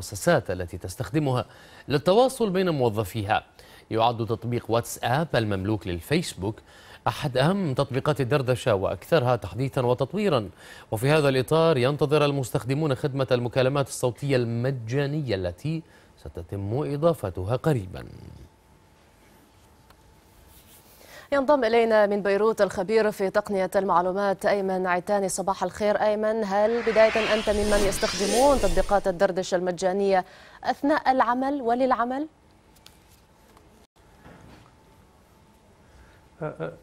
المؤسسات التي تستخدمها للتواصل بين موظفيها يعد تطبيق واتساب المملوك للفيسبوك أحد أهم تطبيقات الدردشة وأكثرها تحديثا وتطويرا وفي هذا الإطار ينتظر المستخدمون خدمة المكالمات الصوتية المجانية التي ستتم إضافتها قريباً ينضم إلينا من بيروت الخبير في تقنية المعلومات أيمن عتاني صباح الخير أيمن هل بداية أنت ممن يستخدمون تطبيقات الدردشة المجانية أثناء العمل وللعمل؟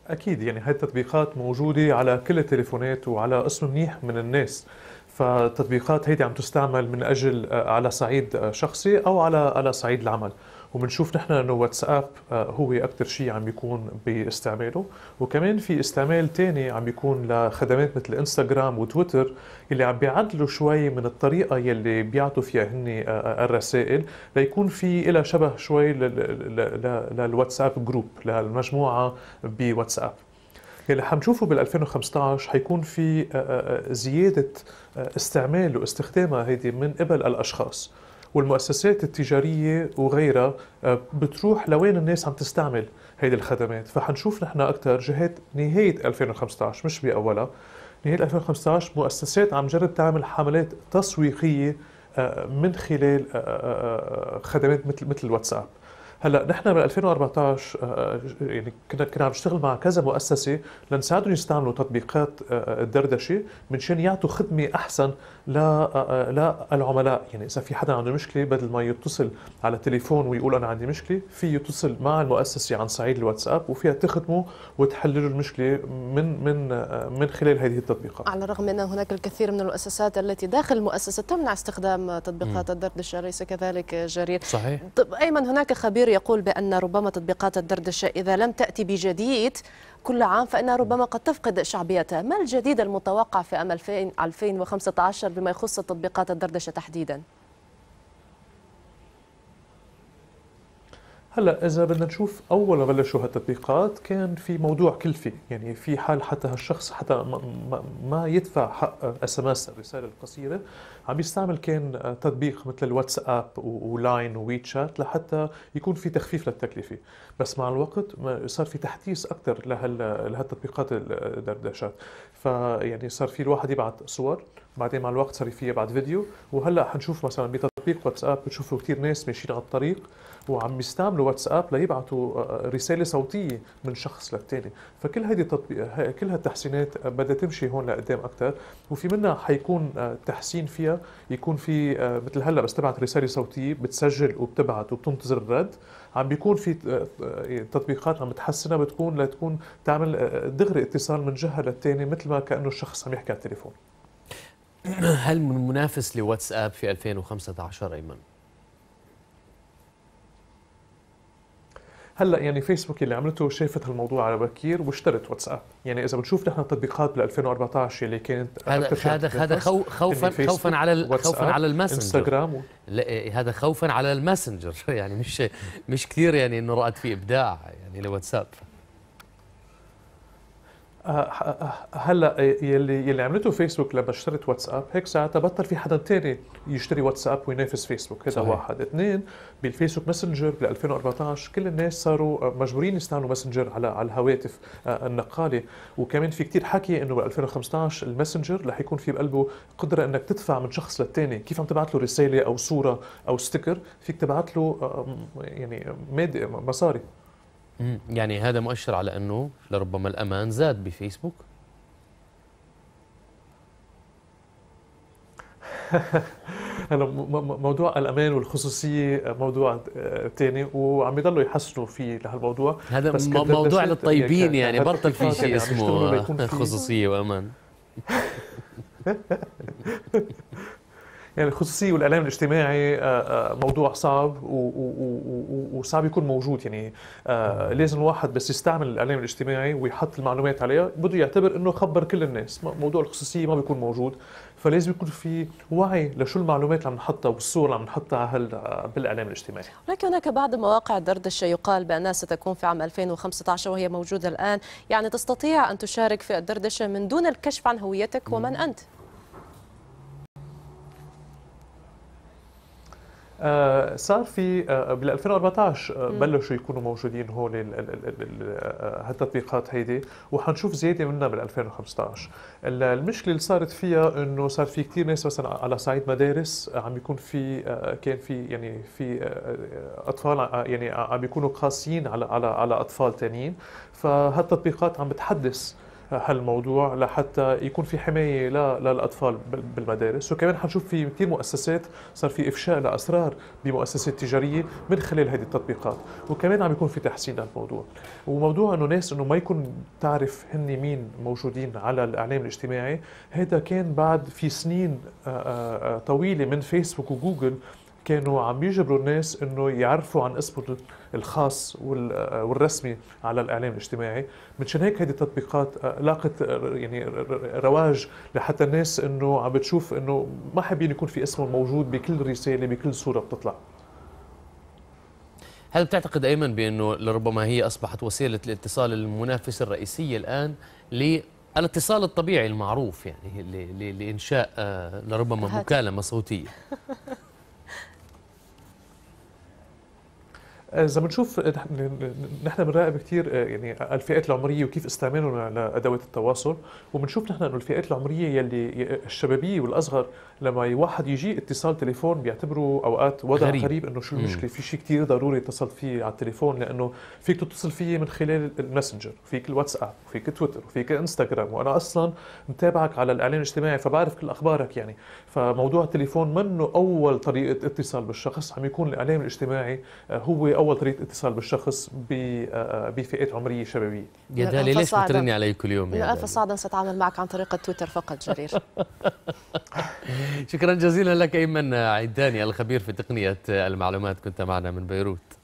أكيد يعني هاي التطبيقات موجودة على كل التليفونات وعلى قسم منيح من الناس فالتطبيقات هيدي عم تستعمل من أجل على صعيد شخصي أو على على صعيد العمل وبنشوف نحن انه واتساب آه، هو اكثر شيء عم بيكون باستعماله وكمان في استعمال ثاني عم بيكون لخدمات مثل انستغرام وتويتر اللي عم بيعدلوا شوي من الطريقه يلي بيعطوا فيها هن آه، آه، الرسائل ليكون في لها شبه شوي للواتساب جروب للمجموعه بواتساب اللي حنشوفه بال 2015 حيكون في زياده استعمال واستخدامها هيدي من قبل الاشخاص والمؤسسات التجارية وغيرها آه، بتروح لوين الناس عم تستعمل هيدي الخدمات فحنشوف نحن أكثر جهة نهاية 2015 مش بأولها نهاية 2015 مؤسسات عم جرب تعمل حملات تسويقية آه، من خلال آه، خدمات مثل مثل الواتساب هلا نحن بال 2014 آه، آه، يعني كنا كنا عم نشتغل مع كذا مؤسسه لنساعدهم يستعملوا تطبيقات آه، الدردشه من شان يعطوا خدمه احسن للعملاء يعني اذا في حدا عنده مشكله بدل ما يتصل على التليفون ويقول انا عندي مشكله في يتصل مع المؤسسه عن صعيد الواتساب وفيها تخدمه له المشكله من من من خلال هذه التطبيقات على الرغم ان هناك الكثير من المؤسسات التي داخل المؤسسه تمنع استخدام تطبيقات الدردشه ليس كذلك جرير صحيح طب ايمن هناك خبير الوزير يقول بأن ربما تطبيقات الدردشة إذا لم تأتي بجديد كل عام فإنها ربما قد تفقد شعبيتها ما الجديد المتوقع في عام 2015 بما يخص تطبيقات الدردشة تحديداً؟ هلا اذا بدنا نشوف اول ما بلشوا هالتطبيقات كان في موضوع كلفه يعني في حال حتى هالشخص حتى ما, ما, ما يدفع حق اس ام اس الرساله القصيره عم يستعمل كان تطبيق مثل الواتساب ولاين وويتشات لحتى يكون في تخفيف للتكلفه بس مع الوقت صار في تحديث اكثر لهال لهالتطبيقات الدردشات فيعني صار في الواحد يبعث صور بعدين مع الوقت صار في يبعث فيديو وهلا حنشوف مثلا تطبيق واتساب بتشوفوا كثير ناس ماشيين على الطريق وعم يستعملوا واتساب ليبعثوا آه، آه، رساله صوتيه من شخص للثاني فكل هذه التطبيق كل هالتحسينات آه، بدها تمشي هون لقدام اكثر وفي منها حيكون تحسين فيها يكون في مثل هلا بس تبعت رساله صوتيه بتسجل وبتبعت وبتنتظر الرد عم بيكون في يعني تطبيقات عم تحسنها بتكون لتكون تعمل دغري اتصال من جهه للثانيه مثل ما كانه الشخص عم يحكي على التليفون هل من منافس لواتساب في 2015 ايمن؟ هلا يعني فيسبوك اللي عملته شافت هالموضوع على بكير واشترت واتساب يعني اذا بنشوف نحن التطبيقات بال 2014 اللي كانت هذا هذا هذا خوفا خوفا على خوفا على الماسنجر انستغرام و... لا إيه، هذا خوفا على الماسنجر يعني مش مش كثير يعني انه رأت في ابداع يعني لواتساب أه، أه، أه، هلا يلي يلي عملته فيسبوك لما اشترت واتساب هيك ساعتها بطل في حدا تاني يشتري واتساب وينافس فيسبوك هذا واحد اثنين بالفيسبوك ماسنجر بال 2014 كل الناس صاروا مجبورين يستعملوا ماسنجر على على الهواتف النقاله وكمان في كتير حكي انه بال 2015 الماسنجر رح يكون في بقلبه قدره انك تدفع من شخص للثاني كيف عم تبعث له رساله او صوره او ستيكر فيك تبعث له يعني مادة مصاري يعني هذا مؤشر على أنه لربما الأمان زاد بفيسبوك هلا موضوع الامان والخصوصيه موضوع ثاني وعم يضلوا يحسنوا فيه لهالموضوع هذا بس موضوع للطيبين يعني, يعني، برطل في شيء اسمه خصوصيه وامان يعني الخصوصيه والاعلام الاجتماعي آه، آه، موضوع صعب وصعب يكون موجود يعني آه، لازم الواحد بس يستعمل الاعلام الاجتماعي ويحط المعلومات عليها بده يعتبر انه خبر كل الناس موضوع الخصوصيه ما بيكون موجود فلازم يكون في وعي لشو المعلومات اللي عم نحطها والصور اللي عم نحطها هلا بالاعلام الاجتماعي. ولكن هناك بعض مواقع الدردشه يقال بانها ستكون في عام 2015 وهي موجوده الان، يعني تستطيع ان تشارك في الدردشه من دون الكشف عن هويتك ومن انت. آه، صار في آه، آه، بال 2014 بلشوا يكونوا موجودين هون هالتطبيقات هيدي وحنشوف زياده منها بال 2015 المشكله اللي صارت فيها انه صار في كثير ناس مثلا على صعيد مدارس عم يكون في كان في يعني في اطفال يعني عم يكونوا قاسيين على على على اطفال ثانيين فهالتطبيقات عم بتحدث هالموضوع لحتى يكون في حمايه للاطفال بالمدارس وكمان حنشوف في كثير مؤسسات صار في افشاء لاسرار بمؤسسات تجاريه من خلال هذه التطبيقات وكمان عم يكون في تحسين للموضوع وموضوع انه ناس انه ما يكون تعرف هن مين موجودين على الاعلام الاجتماعي هذا كان بعد في سنين آه، آه، آه، طويله من فيسبوك وجوجل كانوا عم يجبروا الناس انه يعرفوا عن اسمه الخاص والرسمي على الاعلام الاجتماعي منشان هيك هذه التطبيقات آه، لاقت آه، يعني رواج لحتى الناس انه عم بتشوف انه ما حابين يكون في اسمه موجود بكل رساله بكل صوره بتطلع هل بتعتقد ايمن بانه لربما هي اصبحت وسيله الاتصال المنافسه الرئيسيه الان ل الاتصال الطبيعي المعروف يعني لانشاء آه، لربما مكالمه صوتيه زي ما بنشوف نحن بنراقب كثير آه، يعني الفئات العمريه وكيف استعمالهم لادوات التواصل وبنشوف نحن انه الفئات العمريه يلي الشبابيه والاصغر لما واحد يجي اتصال تليفون بيعتبروا اوقات وضع غريب, غريب انه شو المشكله في شيء كثير ضروري اتصلت فيه على التليفون لانه فيك تتصل فيه من خلال الماسنجر فيك الواتساب فيك تويتر فيك انستغرام وانا اصلا متابعك على الاعلام الاجتماعي فبعرف كل اخبارك يعني فموضوع التليفون منه اول طريقه اتصال بالشخص عم يكون الاعلام الاجتماعي آه، هو باول طريقه اتصال بالشخص آه، بفئات عمريه شبابيه يا دالي ليش بترني علي كل يوم يا الف صعدا ساتعامل معك عن طريق تويتر فقط جرير شكرا جزيلا لك ايمن عيداني الخبير في تقنيه المعلومات كنت معنا من بيروت